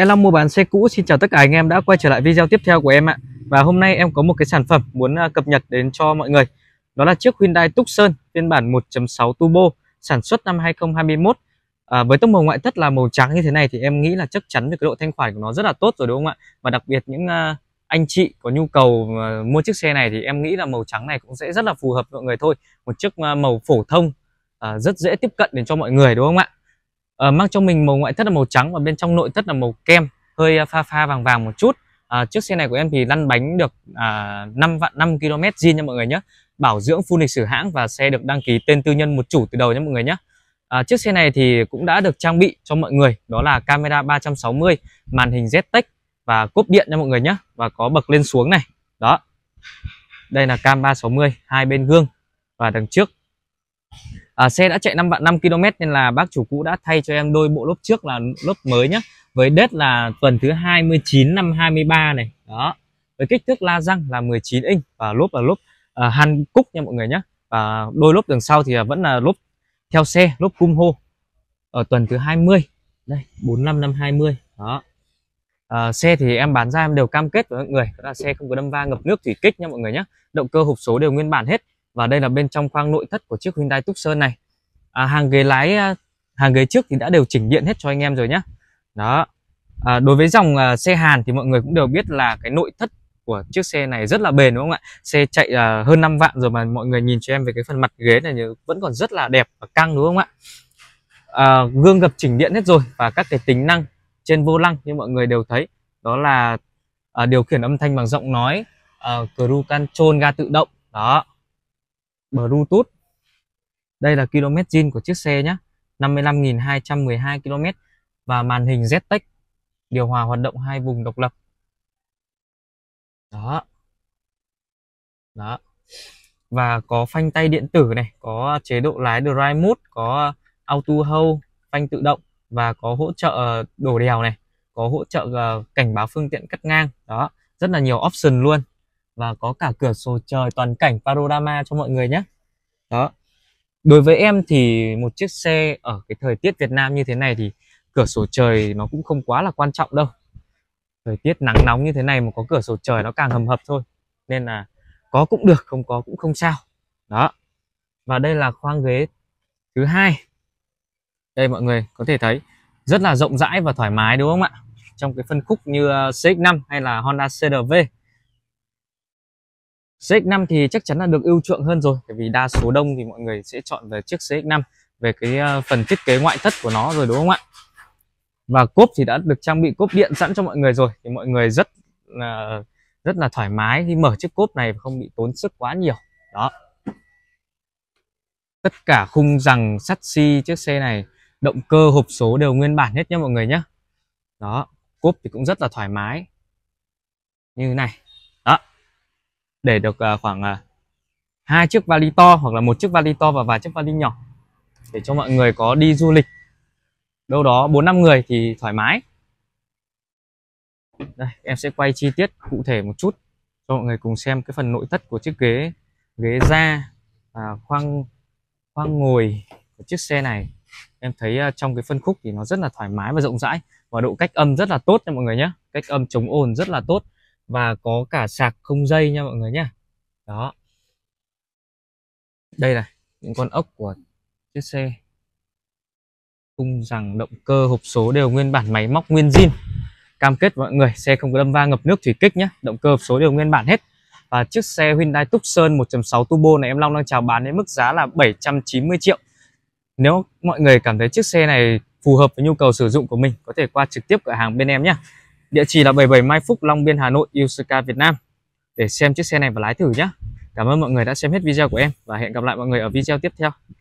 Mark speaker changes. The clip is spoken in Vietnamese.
Speaker 1: Em Long mua bán xe cũ xin chào tất cả anh em đã quay trở lại video tiếp theo của em ạ Và hôm nay em có một cái sản phẩm muốn à, cập nhật đến cho mọi người Đó là chiếc Hyundai Tucson phiên bản 1.6 Turbo sản xuất năm 2021 à, Với tông màu ngoại thất là màu trắng như thế này thì em nghĩ là chắc chắn được cái độ thanh khoản của nó rất là tốt rồi đúng không ạ Và đặc biệt những à, anh chị có nhu cầu à, mua chiếc xe này thì em nghĩ là màu trắng này cũng sẽ rất là phù hợp mọi người thôi Một chiếc màu phổ thông rất dễ tiếp cận đến cho mọi người đúng không ạ uh, mang trong mình màu ngoại thất là màu trắng và bên trong nội thất là màu kem hơi ờ, pha pha vàng vàng một chút à, chiếc xe này của em thì lăn bánh được à, 5 vạn 5 km zin nha mọi người nhé bảo dưỡng full lịch sử hãng và xe được đăng ký tên tư nhân một chủ từ đầu nha mọi người nhé à, chiếc xe này thì cũng đã được trang bị cho mọi người đó là camera 360 màn hình ZTEC và cốp điện nha mọi người nhé và có bậc lên xuống này đó đây là cam 360 hai bên gương và đằng trước à, xe đã chạy 5 5 km nên là bác chủ cũ đã thay cho em đôi bộ lốp trước là lốp mới nhé với đết là tuần thứ 29 năm 23 này đó với kích thước la răng là 19 inch và lốp là lốp uh, Hàn Cúc nha mọi người nhé và đôi lốp đằng sau thì vẫn là lốp theo xe lốp cung hô ở tuần thứ 20 đây 45 năm 20 đó à, xe thì em bán ra em đều cam kết với mọi người đó là xe không có đâm va ngập nước thủy kích nha mọi người nhé động cơ hộp số đều nguyên bản hết và đây là bên trong khoang nội thất của chiếc Hyundai Tucson này à, hàng ghế lái à, hàng ghế trước thì đã đều chỉnh điện hết cho anh em rồi nhé đó à, đối với dòng à, xe Hàn thì mọi người cũng đều biết là cái nội thất của chiếc xe này rất là bền đúng không ạ xe chạy à, hơn 5 vạn rồi mà mọi người nhìn cho em về cái phần mặt ghế này vẫn còn rất là đẹp và căng đúng không ạ à, gương gập chỉnh điện hết rồi và các cái tính năng trên vô lăng như mọi người đều thấy đó là à, điều khiển âm thanh bằng giọng nói à, cruise control ga tự động đó Bluetooth. Đây là km zin của chiếc xe nhé. 55.212 km và màn hình ZTEC điều hòa hoạt động hai vùng độc lập. Đó. Đó. Và có phanh tay điện tử này, có chế độ lái drive mode, có auto hold, phanh tự động và có hỗ trợ đổ đèo này, có hỗ trợ ờ, cảnh báo phương tiện cắt ngang. Đó, rất là nhiều option luôn và có cả cửa sổ trời toàn cảnh panorama cho mọi người nhé đó đối với em thì một chiếc xe ở cái thời tiết Việt Nam như thế này thì cửa sổ trời nó cũng không quá là quan trọng đâu thời tiết nắng nóng như thế này mà có cửa sổ trời nó càng hầm hập thôi nên là có cũng được không có cũng không sao đó và đây là khoang ghế thứ hai đây mọi người có thể thấy rất là rộng rãi và thoải mái đúng không ạ trong cái phân khúc như ờ, CX5 hay là Honda CRV CX5 thì chắc chắn là được ưu chuộng hơn rồi Bởi vì đa số đông thì mọi người sẽ chọn về chiếc CX5 Về cái ờ, phần thiết kế ngoại thất của nó rồi đúng không ạ Và cốp thì đã được trang bị cốp điện sẵn cho mọi người rồi Thì mọi người rất là rất là thoải mái khi mở chiếc cốp này không bị tốn sức quá nhiều Đó Tất cả khung rằng sắt xi si chiếc xe này Động cơ hộp số đều nguyên bản hết nhé mọi người nhé Đó Cốp thì cũng rất là thoải mái Như này để được ờ, khoảng ờ, hai chiếc vali to hoặc là một chiếc vali to và vài chiếc vali nhỏ để cho mọi người có đi du lịch đâu đó bốn năm người thì thoải mái đây em sẽ quay chi tiết cụ thể một chút cho mọi người cùng xem cái phần nội thất của chiếc ghế ghế da à, khoang khoang ngồi của chiếc xe này em thấy ờ, trong cái phân khúc thì nó rất là thoải mái và rộng rãi và độ cách âm rất là tốt nha mọi người nhé cách âm chống ồn rất là tốt và có cả sạc không dây nha mọi người nhé đó đây này những con ốc của chiếc xe cung rằng động cơ hộp số đều nguyên bản máy móc nguyên zin cam kết mọi người xe không có đâm va ngập nước thủy kích nhé động cơ hộp số đều nguyên bản hết và chiếc xe Hyundai Tucson 1.6 turbo này em Long đang chào bán đến mức giá là 790 triệu nếu mọi người cảm thấy chiếc xe này phù hợp với nhu cầu sử dụng của mình có thể qua trực tiếp cửa hàng bên em nhé Địa chỉ là 77 Mai Phúc, Long Biên, Hà Nội, Yusaka Việt Nam để xem chiếc xe này và lái thử nhé. Cảm ơn mọi người đã xem hết video của em và hẹn gặp lại mọi người ở video tiếp theo.